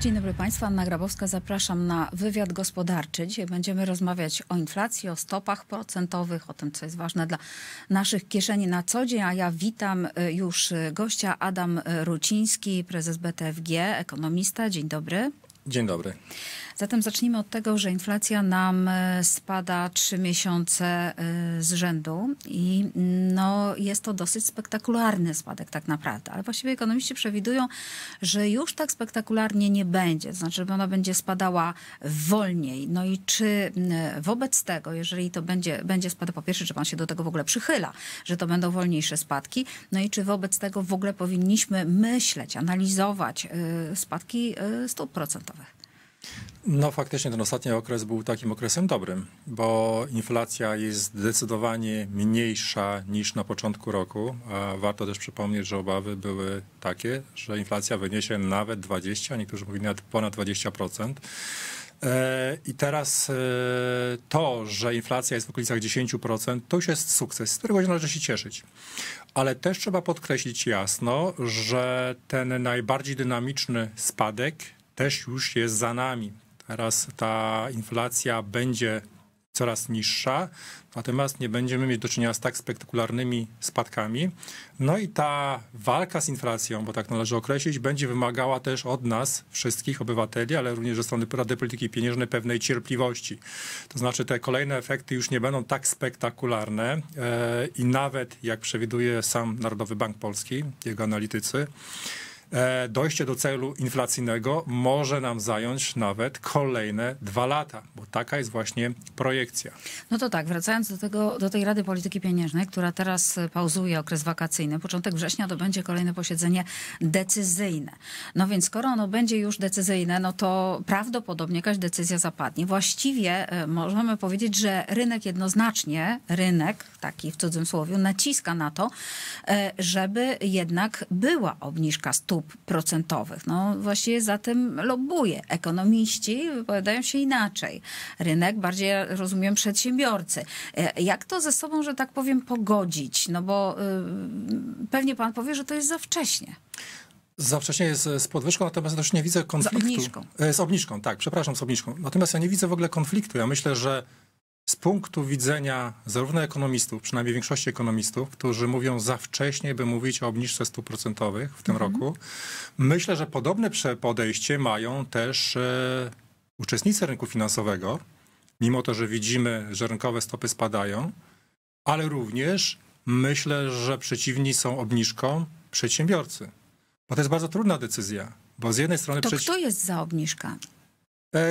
Dzień dobry Państwu, Anna Grabowska, zapraszam na wywiad gospodarczy. Dzisiaj będziemy rozmawiać o inflacji, o stopach procentowych, o tym, co jest ważne dla naszych kieszeni na co dzień, a ja witam y, już y, gościa Adam y, Ruciński, prezes BTFG, ekonomista. Dzień dobry. Dzień dobry. Zatem zacznijmy od tego, że inflacja nam e, spada trzy miesiące e, z rzędu i no, jest to dosyć spektakularny spadek tak naprawdę, ale właściwie ekonomiści przewidują, że już tak spektakularnie nie będzie, to znaczy, że ona będzie spadała wolniej. No i czy wobec tego, jeżeli to będzie, będzie spadek, po pierwsze, czy pan się do tego w ogóle przychyla, że to będą wolniejsze spadki, no i czy wobec tego w ogóle powinniśmy myśleć, analizować e, spadki stóp procentowych? No faktycznie ten ostatni okres był takim okresem dobrym, bo inflacja jest zdecydowanie mniejsza niż na początku roku. A warto też przypomnieć, że obawy były takie, że inflacja wyniesie nawet 20, niektórzy mówili nawet ponad 20%. E, I teraz e, to, że inflacja jest w okolicach 10%, to już jest sukces, z którego należy się cieszyć. Ale też trzeba podkreślić jasno, że ten najbardziej dynamiczny spadek też już jest za nami. Teraz ta inflacja będzie coraz niższa, natomiast nie będziemy mieć do czynienia z tak spektakularnymi spadkami. No i ta walka z inflacją, bo tak należy określić, będzie wymagała też od nas, wszystkich obywateli, ale również ze strony Rady Polityki Pieniężnej pewnej cierpliwości. To znaczy te kolejne efekty już nie będą tak spektakularne e, i nawet jak przewiduje sam Narodowy Bank Polski, jego analitycy, E, dojście do celu inflacyjnego może nam zająć nawet kolejne dwa lata, bo taka jest właśnie projekcja. No to tak, wracając do, tego, do tej Rady Polityki Pieniężnej, która teraz e, pauzuje okres wakacyjny, początek września to będzie kolejne posiedzenie decyzyjne. No więc skoro ono będzie już decyzyjne, no to prawdopodobnie jakaś decyzja zapadnie. Właściwie e, możemy powiedzieć, że rynek jednoznacznie, rynek taki w cudzysłowie, naciska na to, żeby jednak była obniżka stóp stóp procentowych. No właściwie za tym lobuje. Ekonomiści wypowiadają się inaczej. Rynek bardziej, rozumiem, przedsiębiorcy. E, jak to ze sobą, że tak powiem, pogodzić? No bo y, pewnie pan powie, że to jest za wcześnie. Za wcześnie jest e, z podwyżką, natomiast też nie widzę konfliktu. Z obniżką. E, z obniżką, tak, przepraszam, z obniżką. Natomiast ja nie widzę w ogóle konfliktu. Ja myślę, że z punktu widzenia zarówno ekonomistów, przynajmniej większości ekonomistów, którzy mówią za wcześnie, by mówić o obniżce stóp procentowych w tym mhm. roku, myślę, że podobne podejście mają też e, uczestnicy rynku finansowego, mimo to, że widzimy, że rynkowe stopy spadają, ale również myślę, że przeciwni są obniżką przedsiębiorcy. Bo to jest bardzo trudna decyzja, bo z jednej strony... To przeci... kto jest za obniżka? E,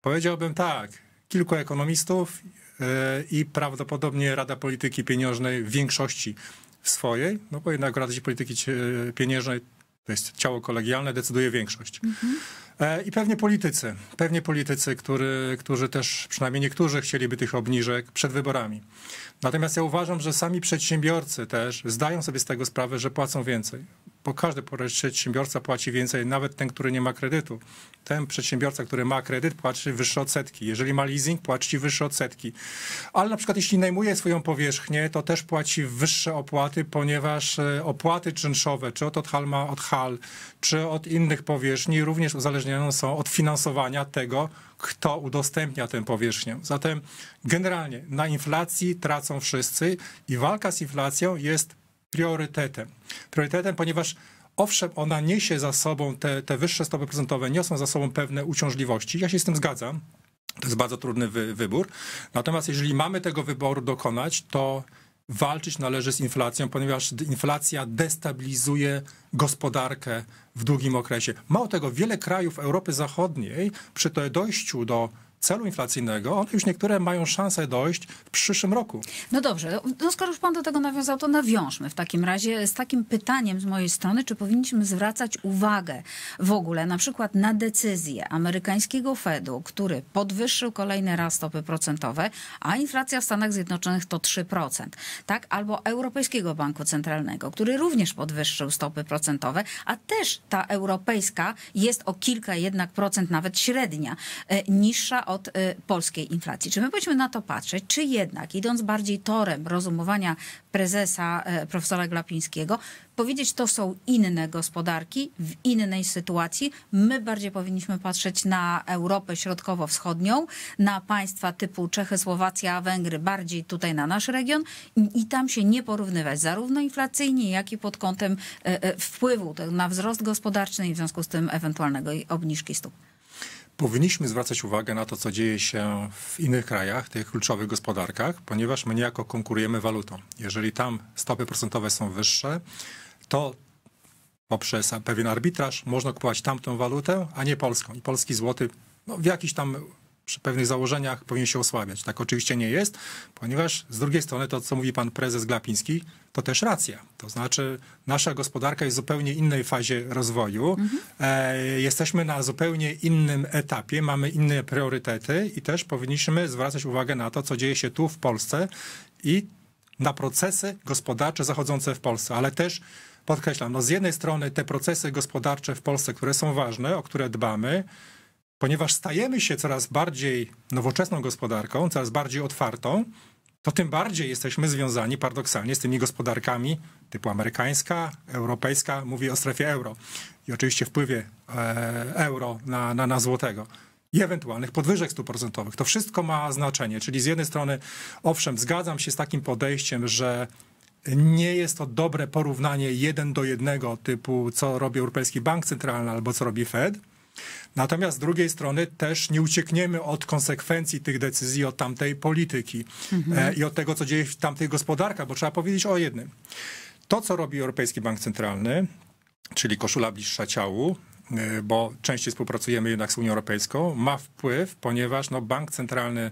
powiedziałbym tak, kilku ekonomistów e, i prawdopodobnie Rada Polityki Pieniężnej w większości swojej, no bo jednak Rada Polityki e, Pieniężnej to jest ciało kolegialne, decyduje większość. Mhm. I pewnie politycy, pewnie politycy, który, którzy też, przynajmniej niektórzy, chcieliby tych obniżek przed wyborami. Natomiast ja uważam, że sami przedsiębiorcy też zdają sobie z tego sprawę, że płacą więcej bo każdy przedsiębiorca płaci więcej, nawet ten, który nie ma kredytu. Ten przedsiębiorca, który ma kredyt, płaci wyższe odsetki. Jeżeli ma leasing, płaci wyższe odsetki. Ale na przykład jeśli najmuje swoją powierzchnię, to też płaci wyższe opłaty, ponieważ e, opłaty czynszowe, czy od Halma, od Hal, czy od innych powierzchni również uzależnione są od finansowania tego, kto udostępnia tę powierzchnię. Zatem generalnie na inflacji tracą wszyscy i walka z inflacją jest priorytetem. Priorytetem, ponieważ owszem, ona niesie za sobą, te, te wyższe stopy procentowe niosą za sobą pewne uciążliwości. Ja się z tym zgadzam. To jest bardzo trudny wy, wybór. Natomiast jeżeli mamy tego wyboru dokonać, to walczyć należy z inflacją, ponieważ inflacja destabilizuje gospodarkę w długim okresie. Mało tego, wiele krajów Europy Zachodniej przy dojściu do celu inflacyjnego, one już niektóre mają szansę dojść w przyszłym roku. No dobrze, no skoro już pan do tego nawiązał, to nawiążmy w takim razie z takim pytaniem z mojej strony, czy powinniśmy zwracać uwagę w ogóle na przykład na decyzję amerykańskiego Fedu, który podwyższył kolejny raz stopy procentowe, a inflacja w Stanach Zjednoczonych to 3%, tak? Albo Europejskiego Banku Centralnego, który również podwyższył stopy procentowe, a też ta europejska jest o kilka jednak procent, nawet średnia, e, niższa od od y, polskiej inflacji. Czy my powinniśmy na to patrzeć, czy jednak idąc bardziej torem rozumowania prezesa y, profesora Glapińskiego, powiedzieć to są inne gospodarki w innej sytuacji. My bardziej powinniśmy patrzeć na Europę Środkowo-Wschodnią, na państwa typu Czechy, Słowacja, Węgry, bardziej tutaj na nasz region i tam się nie porównywać zarówno inflacyjnie, jak i pod kątem y, wpływu tak, na wzrost gospodarczy i w związku z tym ewentualnego obniżki stóp powinniśmy zwracać uwagę na to, co dzieje się w innych krajach, tych kluczowych gospodarkach, ponieważ my niejako konkurujemy walutą. Jeżeli tam stopy procentowe są wyższe, to poprzez pewien arbitraż można kupować tamtą walutę, a nie polską. I polski złoty no, w jakiś tam przy pewnych założeniach powinien się osłabiać. Tak oczywiście nie jest, ponieważ z drugiej strony to, co mówi pan prezes Glapiński, to też racja. To znaczy, nasza gospodarka jest w zupełnie innej fazie rozwoju. Mhm. E, jesteśmy na zupełnie innym etapie, mamy inne priorytety i też powinniśmy zwracać uwagę na to, co dzieje się tu w Polsce i na procesy gospodarcze zachodzące w Polsce, ale też podkreślam, no z jednej strony te procesy gospodarcze w Polsce, które są ważne, o które dbamy, ponieważ stajemy się coraz bardziej nowoczesną gospodarką, coraz bardziej otwartą, to tym bardziej jesteśmy związani paradoksalnie z tymi gospodarkami typu amerykańska, europejska, mówię o strefie euro i oczywiście wpływie e, euro na, na, na złotego i ewentualnych podwyżek stóp procentowych. To wszystko ma znaczenie, czyli z jednej strony, owszem, zgadzam się z takim podejściem, że nie jest to dobre porównanie jeden do jednego typu, co robi Europejski Bank Centralny albo co robi Fed, Natomiast z drugiej strony też nie uciekniemy od konsekwencji tych decyzji, od tamtej polityki mhm. E, i od tego, co dzieje w tamtych gospodarkach, bo trzeba powiedzieć o jednym. To, co robi Europejski Bank Centralny, czyli koszula bliższa ciału, e, bo częściej współpracujemy jednak z Unią Europejską, ma wpływ, ponieważ no, bank centralny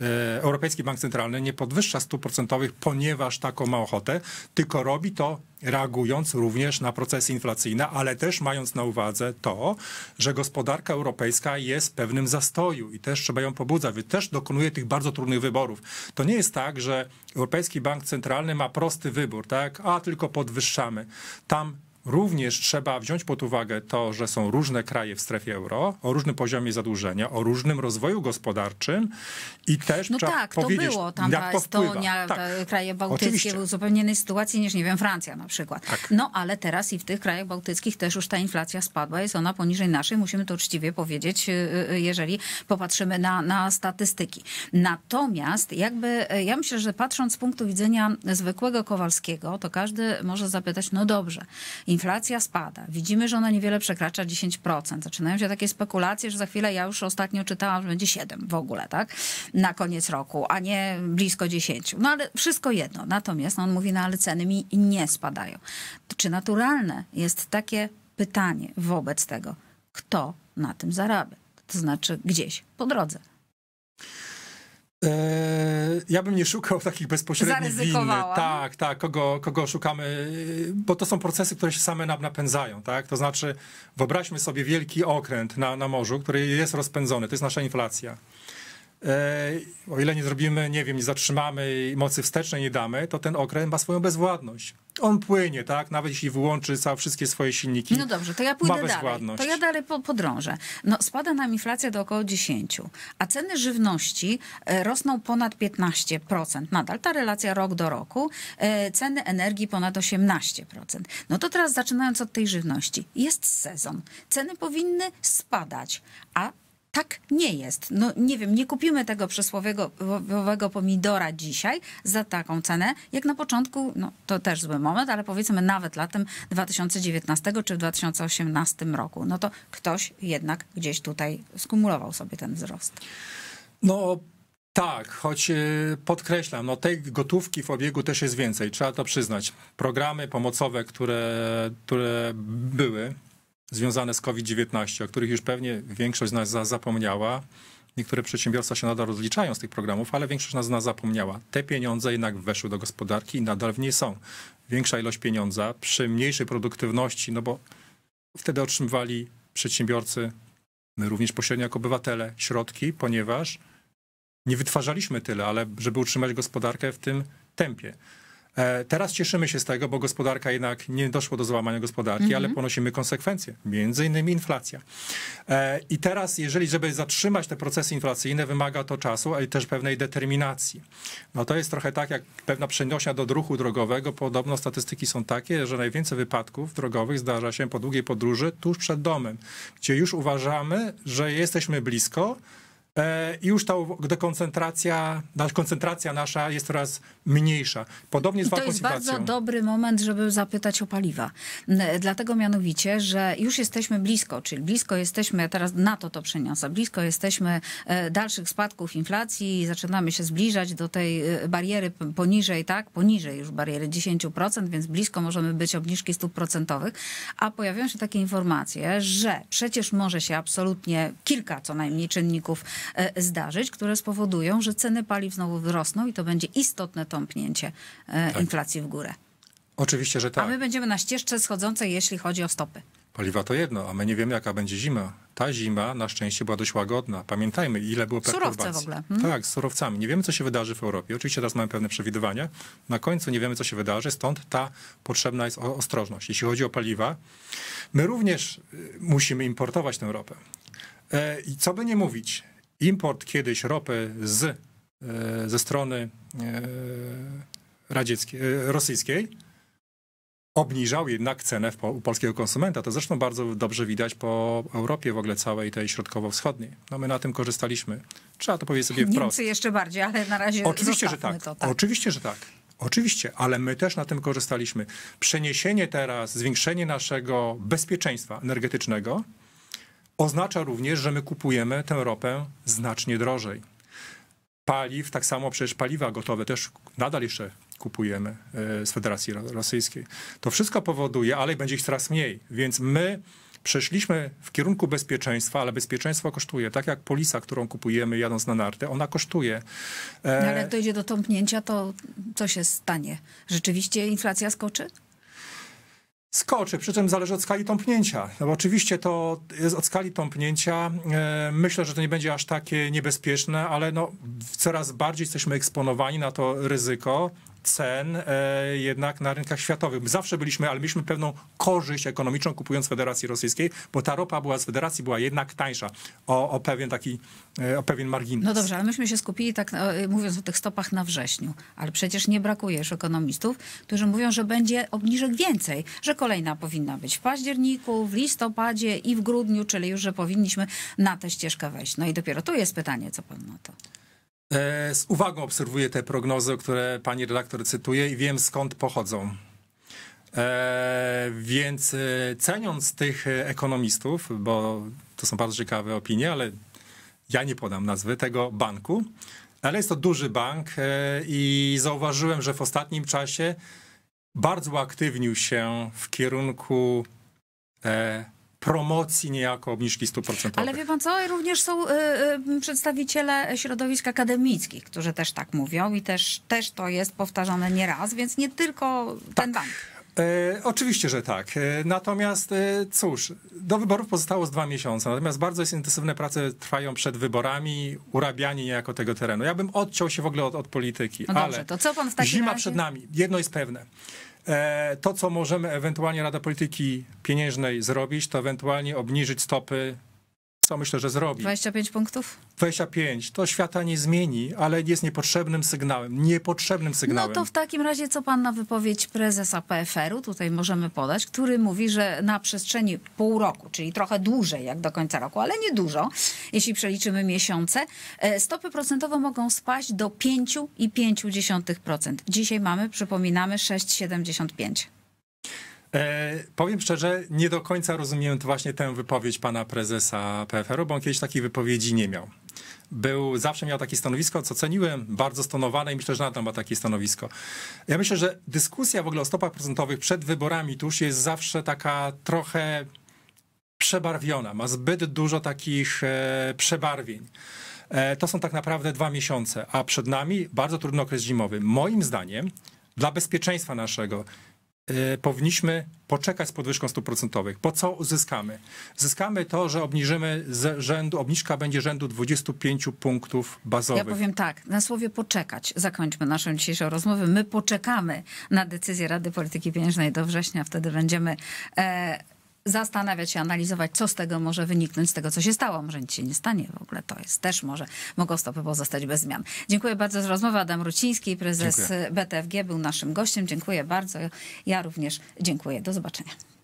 E, Europejski Bank Centralny nie podwyższa stóp procentowych, ponieważ taką ma ochotę, tylko robi to reagując również na procesy inflacyjne, ale też mając na uwadze to, że gospodarka europejska jest w pewnym zastoju i też trzeba ją pobudzać, też dokonuje tych bardzo trudnych wyborów. To nie jest tak, że Europejski Bank Centralny ma prosty wybór, tak? A tylko podwyższamy. Tam Również trzeba wziąć pod uwagę to, że są różne kraje w strefie euro, o różnym poziomie zadłużenia, o różnym rozwoju gospodarczym i też no tak, powiedzieć, to było tam jak Estonia, tak. kraje bałtyckie były w zupełnie innej sytuacji niż, nie wiem, Francja na przykład. Tak. No ale teraz i w tych krajach bałtyckich też już ta inflacja spadła, jest ona poniżej naszej, musimy to uczciwie powiedzieć, y, y, jeżeli popatrzymy na, na statystyki. Natomiast jakby, y, ja myślę, że patrząc z punktu widzenia zwykłego Kowalskiego, to każdy może zapytać, no dobrze, inflacja spada, widzimy, że ona niewiele przekracza 10%. Zaczynają się takie spekulacje, że za chwilę, ja już ostatnio czytałam, że będzie 7 w ogóle, tak? Na koniec roku, a nie blisko 10. No ale wszystko jedno. Natomiast no, on mówi, no ale ceny mi nie spadają. Czy naturalne jest takie pytanie wobec tego, kto na tym zarabia? To znaczy gdzieś po drodze. E, ja bym nie szukał takich bezpośrednich win. Tak, tak, kogo, kogo szukamy, e, bo to są procesy, które się same nam napędzają, tak? To znaczy, wyobraźmy sobie wielki okręt na, na morzu, który jest rozpędzony, to jest nasza inflacja. E, o ile nie zrobimy, nie wiem, nie zatrzymamy mocy wstecznej, nie damy, to ten okręt ma swoją bezwładność. On płynie, tak? Nawet jeśli wyłączy całe wszystkie swoje silniki. No dobrze, to ja pójdę dalej. To ja dalej po, podrążę. No, spada nam inflacja do około 10, a ceny żywności e, rosną ponad 15%. Nadal ta relacja rok do roku. E, ceny energii ponad 18%. No to teraz zaczynając od tej żywności. Jest sezon. Ceny powinny spadać, a tak nie jest. No nie wiem, nie kupimy tego przysłowiowego pomidora dzisiaj za taką cenę, jak na początku, no to też zły moment, ale powiedzmy nawet latem 2019 czy 2018 roku. No to ktoś jednak gdzieś tutaj skumulował sobie ten wzrost. No tak, choć e, podkreślam, no tej gotówki w obiegu też jest więcej, trzeba to przyznać. Programy pomocowe, które, które były, związane z COVID-19, o których już pewnie większość z nas zapomniała. Niektóre przedsiębiorstwa się nadal rozliczają z tych programów, ale większość z nas zapomniała. Te pieniądze jednak weszły do gospodarki i nadal w niej są. Większa ilość pieniądza przy mniejszej produktywności, no bo wtedy otrzymywali przedsiębiorcy, my również pośrednio jako obywatele, środki, ponieważ nie wytwarzaliśmy tyle, ale żeby utrzymać gospodarkę w tym tempie. E, teraz cieszymy się z tego, bo gospodarka jednak nie doszło do złamania gospodarki, mhm. ale ponosimy konsekwencje, między innymi inflacja. E, I teraz, jeżeli, żeby zatrzymać te procesy inflacyjne, wymaga to czasu, ale też pewnej determinacji. No to jest trochę tak, jak pewna przenośnia do ruchu drogowego. Podobno statystyki są takie, że najwięcej wypadków drogowych zdarza się po długiej podróży tuż przed domem, gdzie już uważamy, że jesteśmy blisko, E, i już ta dekoncentracja, koncentracja nasza jest coraz mniejsza. Podobnie z I to jest bardzo dobry moment, żeby zapytać o paliwa. Dlatego mianowicie, że już jesteśmy blisko, czyli blisko jesteśmy, teraz na to to przeniosę, blisko jesteśmy e, dalszych spadków inflacji, zaczynamy się zbliżać do tej e, bariery poniżej, tak, poniżej już bariery 10%, więc blisko możemy być obniżki stóp procentowych, a pojawiają się takie informacje, że przecież może się absolutnie kilka co najmniej czynników E, zdarzyć, które spowodują, że ceny paliw znowu wzrosną i to będzie istotne tąpnięcie e, tak. inflacji w górę. Oczywiście, że tak. A my będziemy na ścieżce schodzącej, jeśli chodzi o stopy. Paliwa to jedno, a my nie wiemy, jaka będzie zima. Ta zima na szczęście była dość łagodna. Pamiętajmy, ile było perturbacji. Surowce w ogóle. Hmm? Tak, z surowcami. Nie wiemy, co się wydarzy w Europie. Oczywiście teraz mamy pewne przewidywania. Na końcu nie wiemy, co się wydarzy, stąd ta potrzebna jest ostrożność. Jeśli chodzi o paliwa, my również y, musimy importować tę ropę. E, I co by nie mówić, import kiedyś ropy z, e, ze strony e, radzieckiej, e, rosyjskiej obniżał jednak cenę u polskiego konsumenta. To zresztą bardzo dobrze widać po Europie w ogóle całej tej środkowo-wschodniej. No my na tym korzystaliśmy. Trzeba to powiedzieć sobie wprost. Niemcy jeszcze bardziej, ale na razie Oczywiście, że tak. To, tak. Oczywiście, że tak. Oczywiście, ale my też na tym korzystaliśmy. Przeniesienie teraz, zwiększenie naszego bezpieczeństwa energetycznego Oznacza również, że my kupujemy tę ropę znacznie drożej. Paliw, tak samo przecież paliwa gotowe też nadal jeszcze kupujemy e, z Federacji Rosyjskiej. To wszystko powoduje, ale będzie ich coraz mniej, więc my przeszliśmy w kierunku bezpieczeństwa, ale bezpieczeństwo kosztuje. Tak jak polisa, którą kupujemy jadąc na nartę, ona kosztuje. E, no ale jak dojdzie do tąpnięcia, to co się stanie? Rzeczywiście inflacja skoczy? Skoczy, przy czym zależy od skali tąpnięcia. No oczywiście to jest od skali tąpnięcia. E, myślę, że to nie będzie aż takie niebezpieczne, ale no, coraz bardziej jesteśmy eksponowani na to ryzyko cen e, jednak na rynkach światowych. Zawsze byliśmy, ale mieliśmy pewną korzyść ekonomiczną kupując Federacji Rosyjskiej, bo ta ropa była z Federacji była jednak tańsza o, o pewien taki, e, o pewien margines. No dobrze, ale myśmy się skupili tak, e, mówiąc o tych stopach na wrześniu, ale przecież nie brakuje już ekonomistów, którzy mówią, że będzie obniżek więcej, że kolejna powinna być w październiku, w listopadzie i w grudniu, czyli już, że powinniśmy na tę ścieżkę wejść. No i dopiero tu jest pytanie, co pan na to? E, z uwagą obserwuję te prognozy, które pani redaktor cytuje i wiem skąd pochodzą. E, więc e, ceniąc tych ekonomistów, bo to są bardzo ciekawe opinie, ale ja nie podam nazwy tego banku, ale jest to duży bank i zauważyłem, że w ostatnim czasie bardzo aktywnił się w kierunku promocji niejako obniżki 100%. Ale wie pan co, również są y, y, przedstawiciele środowisk akademickich, którzy też tak mówią i też, też to jest powtarzane nieraz, więc nie tylko tak. ten bank. E, oczywiście, że tak. E, natomiast e, cóż, do wyborów pozostało z dwa miesiące, natomiast bardzo intensywne prace trwają przed wyborami, urabianie niejako tego terenu. Ja bym odciął się w ogóle od, od polityki. No dobrze, ale to co pan w takim zima razie? przed nami. Jedno jest pewne. E, to, co możemy ewentualnie Rada Polityki Pieniężnej zrobić, to ewentualnie obniżyć stopy co myślę, że zrobi. 25 punktów? 25. To świata nie zmieni, ale jest niepotrzebnym sygnałem. Niepotrzebnym no sygnałem. No to w takim razie, co pan na wypowiedź prezesa PFR-u, tutaj możemy podać, który mówi, że na przestrzeni pół roku, czyli trochę dłużej jak do końca roku, ale nie dużo, jeśli przeliczymy miesiące, e, stopy procentowe mogą spaść do 5,5%. Dzisiaj mamy, przypominamy, 6,75. E, powiem szczerze, nie do końca rozumiem właśnie tę wypowiedź pana prezesa PFR-u, bo on kiedyś takiej wypowiedzi nie miał. Był, zawsze miał takie stanowisko, co ceniłem, bardzo stonowane i myślę, że nadal ma takie stanowisko. Ja myślę, że dyskusja w ogóle o stopach procentowych przed wyborami tuż jest zawsze taka trochę przebarwiona, ma zbyt dużo takich e, przebarwień. E, to są tak naprawdę dwa miesiące, a przed nami bardzo trudny okres zimowy. Moim zdaniem, dla bezpieczeństwa naszego, Y, powinniśmy poczekać z podwyżką stóp procentowych, Po co zyskamy? Zyskamy to, że obniżymy z rzędu, obniżka będzie rzędu 25 punktów bazowych. Ja powiem tak, na słowie poczekać zakończmy naszą dzisiejszą rozmowę. My poczekamy na decyzję Rady Polityki Pieniężnej do września, wtedy będziemy... E zastanawiać się, analizować, co z tego może wyniknąć, z tego, co się stało. Może nic się nie stanie w ogóle, to jest też może, mogą stopy pozostać bez zmian. Dziękuję bardzo za rozmowę. Adam Ruciński, prezes dziękuję. BTFG, był naszym gościem. Dziękuję bardzo. Ja również dziękuję. Do zobaczenia.